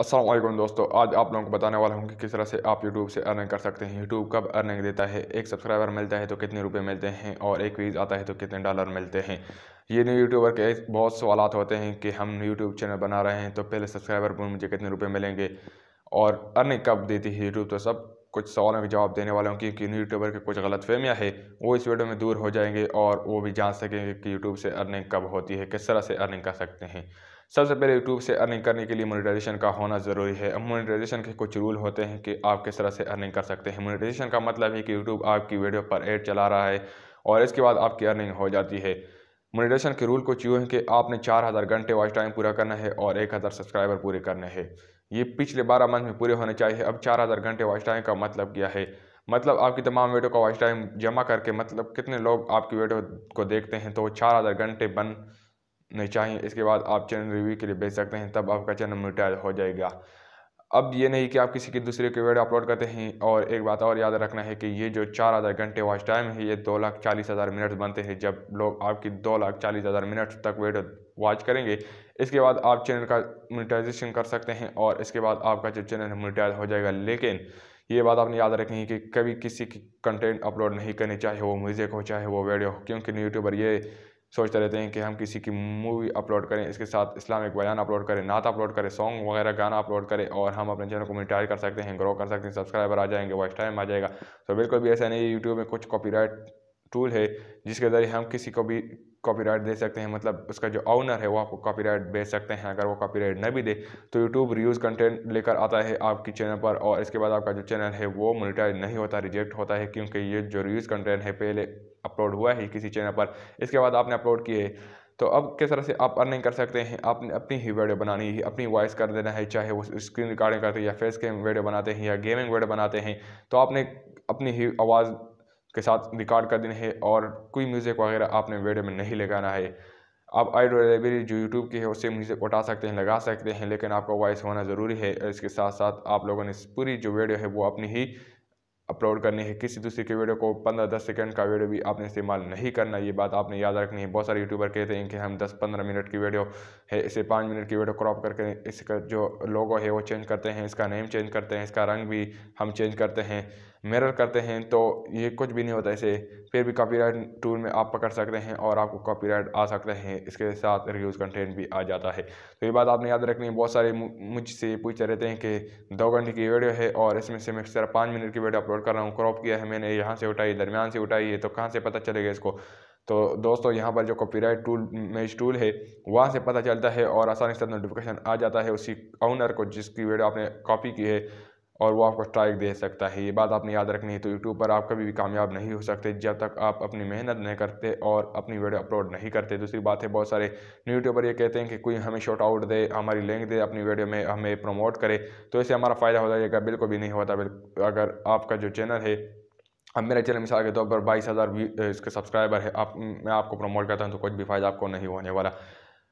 असलम दोस्तों आज आप लोगों को बताने वाला हूँ कि किस तरह से आप यूट्यूब से अर्निंग कर सकते हैं यूट्यूब कब अर्निंग देता है एक सब्सक्राइबर मिलता है तो कितने रुपए मिलते हैं और एक वीज़ आता है तो कितने डॉलर मिलते हैं ये न्यू यूट्यूबर के बहुत सवाल होते हैं कि हम यूट्यूब चैनल बना रहे हैं तो पहले सब्सक्राइबर पर मुझे कितने रुपये मिलेंगे और अर्निंग कब देती है यूट्यूब तो सब कुछ सवालों के जवाब देने वाला हूँ क्योंकि यूट्यूबर के कुछ गलत फहमियाँ है वो इस वीडियो में दूर हो जाएंगे और वो भी जान सकेंगे कि यूट्यूब से अर्निंग कब होती है किस तरह से अर्निंग कर सकते हैं सबसे पहले यूट्यूब से अर्निंग करने के लिए मोनेटाइजेशन का होना ज़रूरी है मोनेटाइजेशन के कुछ रूल होते हैं कि आप किस तरह से अर्निंग कर सकते हैं मोनेटाइजेशन का मतलब है कि यूट्यूब आपकी वीडियो पर एड चला रहा है और इसके बाद आपकी अर्निंग हो जाती है मोनेटाइजेशन के रूल कुछ यूँ है कि आपने चार हज़ार घंटे वॉच टाइम पूरा करना है और एक हज़ार सब्सक्राइबर पूरे करने हैं ये पिछले बारह मंथ में पूरे होने चाहिए अब चार हज़ार घंटे वॉच टाइम का मतलब क्या है मतलब आपकी तमाम वीडियो का वॉच टाइम जमा करके मतलब कितने लोग आपकी वीडियो को देखते हैं तो चार हज़ार घंटे बन नहीं चाहिए इसके बाद आप चैनल रिव्यू के लिए भेज सकते हैं तब आपका चैनल मोनिटाइज हो जाएगा अब ये नहीं कि आप किसी की दूसरे की वीडियो अपलोड करते हैं और एक बात और याद रखना है कि ये जो चार हज़ार घंटे वॉच टाइम है ये दो लाख चालीस हज़ार मिनट्स बनते हैं जब लोग आपकी दो लाख चालीस हज़ार मिनट्स तक वीडियो वॉच करेंगे इसके बाद आप चैनल का मोनिटाइजेशन कर सकते हैं और इसके बाद आपका जो चैनल है मोनिटाइज हो जाएगा लेकिन ये बात आपने याद रखनी है कि कभी किसी की कंटेंट अपलोड नहीं करने चाहे वो म्यूज़िक हो चाहे वो वीडियो हो क्योंकि यूट्यूबर ये सोचते रहते हैं कि हम किसी की मूवी अपलोड करें इसके साथ इस्लामिक बयान अपलोड करें नात अपलोड करें सॉन्ग वगैरह गाना अपलोड करें और हम अपने चैनल को मोनिटाइज कर सकते हैं ग्रो कर सकते हैं सब्सक्राइबर आ जाएंगे वॉइस टाइम आ जाएगा तो बिल्कुल भी ऐसा नहीं यूट्यूब में कुछ कॉपीराइट टूल है जिसके ज़रिए हम किसी को भी कॉपीराइट दे सकते हैं मतलब उसका जो ऑनर है वो आपको कॉपीराइट भेज सकते हैं अगर वो कॉपीराइट न भी दे तो यूट्यूब रिव्यूज़ कंटेंट लेकर आता है आपकी चैनल पर और इसके बाद आपका जो चैनल है वो मोनिटाइज नहीं होता रिजेक्ट होता है क्योंकि ये जो रिव्यूज़ कंटेंट है पहले अपलोड हुआ है किसी चैनल पर इसके बाद आपने अपलोड किए तो अब किस तरह से आप अर्निंग कर सकते हैं आपने अपनी ही वीडियो बनानी है अपनी वॉइस कर देना है चाहे वो स्क्रीन रिकॉर्डिंग करते हैं या फेस कैम वीडियो बनाते हैं या गेमिंग वीडियो बनाते हैं तो आपने अपनी ही आवाज़ के साथ रिकॉर्ड कर देने हैं और कोई म्यूज़िक वगैरह आपने वीडियो में नहीं लगाना है आप आइडियो लाइब्रेरी जो यूट्यूब की है उससे म्यूज़िक उठा सकते हैं लगा सकते हैं लेकिन आपका वॉइस होना ज़रूरी है इसके साथ साथ आप लोगों ने पूरी जो वीडियो है वो अपनी ही अपलोड करनी है किसी दूसरे की वीडियो को पंद्रह दस सेकंड का वीडियो भी आपने इस्तेमाल नहीं करना ये बात आपने याद रखनी है बहुत सारे यूट्यूबर कहते हैं कि हम दस पंद्रह मिनट की वीडियो है इसे पाँच मिनट की वीडियो क्रॉप करके इसका जो लोगो है वो चेंज करते हैं इसका नेम चेंज करते हैं इसका रंग भी हम चेंज करते हैं मिरर करते हैं तो ये कुछ भी नहीं होता इसे फिर भी कॉपीराइट टूल में आप पकड़ सकते हैं और आपको कॉपीराइट आ सकते हैं इसके साथ रिव्यूज कंटेंट भी आ जाता है तो ये बात आपने याद रखनी है बहुत सारे मुझसे पूछते रहते हैं कि दो घंटे की वीडियो है और इसमें से मैं सिर्फ पाँच मिनट की वीडियो अपलोड कर रहा हूँ क्रॉप किया है मैंने यहाँ से उठाई दरमियान से उठाई है तो कहाँ से पता चलेगा इसको तो दोस्तों यहाँ पर जो कॉपीराइट टूल मेज टूल है वहाँ से पता चलता है और आसानी से नोटिफिकेशन आ जाता है उसी ऑनर को जिसकी वीडियो आपने कॉपी की है और वो आपको स्ट्राइक दे सकता है ये बात आपने याद रखनी है तो यूट्यूब पर आप कभी भी कामयाब नहीं हो सकते जब तक आप अपनी मेहनत नहीं करते और अपनी वीडियो अपलोड नहीं करते दूसरी बात है बहुत सारे न्यू यूट्यूबर ये कहते हैं कि कोई हमें शॉर्ट आउट दे हमारी लिंक दे अपनी वीडियो में हमें प्रमोट करे तो इससे हमारा फ़ायदा हो जाएगा बिल्कुल भी नहीं होता अगर आपका जो चैनल है अब मेरा चैनल मिसाल के तौर पर बाईस हज़ार इसके सब्सक्राइबर है आप मैं आपको प्रमोट करता हूँ तो कुछ भी फ़ायदा आपको नहीं होने वाला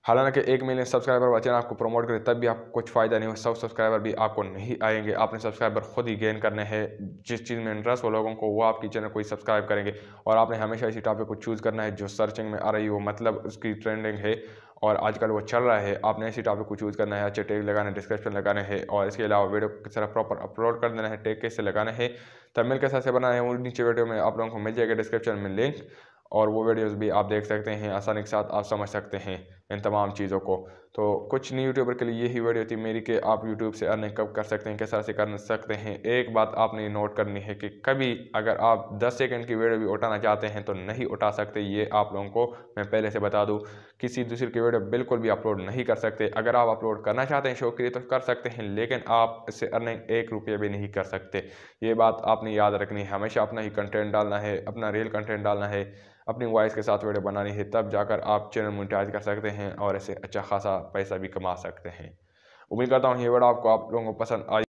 हालांकि एक मिलियन सब्सक्राइबर वाला चैनल आपको प्रमोट करे तब भी आपको कुछ फ़ायदा नहीं हो सब सब्सक्राइबर भी आपको नहीं आएंगे आपने सब्सक्राइबर खुद ही गेन करने हैं जिस चीज़ में इंटरेस्ट हो लोगों को वो आपकी चैनल को ही सब्सक्राइब करेंगे और आपने हमेशा इसी टॉपिक को चूज़ करना है जो सर्चिंग में आ रही हो मतलब उसकी ट्रेंडिंग है और आजकल वो चल रहा है आपने इसी टॉपिक को चूज़ करना है अच्छे टेक लगाने डिस्क्रिप्शन लगाने हैं और इसके अलावा वीडियो किस तरह प्रॉपर अपलोड कर देना है टेक कैसे लगाना है तमिल कैसे से बनाना है नीचे वीडियो में आप लोगों को मिल जाएगा डिस्क्रिप्शन में लिंक और वो वीडियोज़ भी आप देख सकते हैं आसानी के साथ आप समझ सकते हैं इन तमाम चीज़ों को तो कुछ नहीं यूट्यूबर के लिए यही वीडियो थी मेरी कि आप यूट्यूब से अर्निंग कब कर सकते हैं किस तरह से कर सकते हैं एक बात आपने नोट करनी है कि कभी अगर आप 10 सेकंड की वीडियो भी उठाना चाहते हैं तो नहीं उठा सकते ये आप लोगों को मैं पहले से बता दूं किसी दूसरे की वीडियो बिल्कुल भी अपलोड नहीं कर सकते अगर आप अपलोड करना चाहते हैं शो के लिए तो कर सकते हैं लेकिन आप इससे अर्निंग एक रुपये भी नहीं कर सकते ये बात आपने याद रखनी है हमेशा अपना ही कंटेंट डालना है अपना रियल कंटेंट डालना है अपनी वॉइस के साथ वीडियो बनानी है तब जाकर आप चैनल मोनिटाइज कर सकते हैं हैं और ऐसे अच्छा खासा पैसा भी कमा सकते हैं उम्मीद करता हूँ ये वीडियो आपको आप लोगों को पसंद आई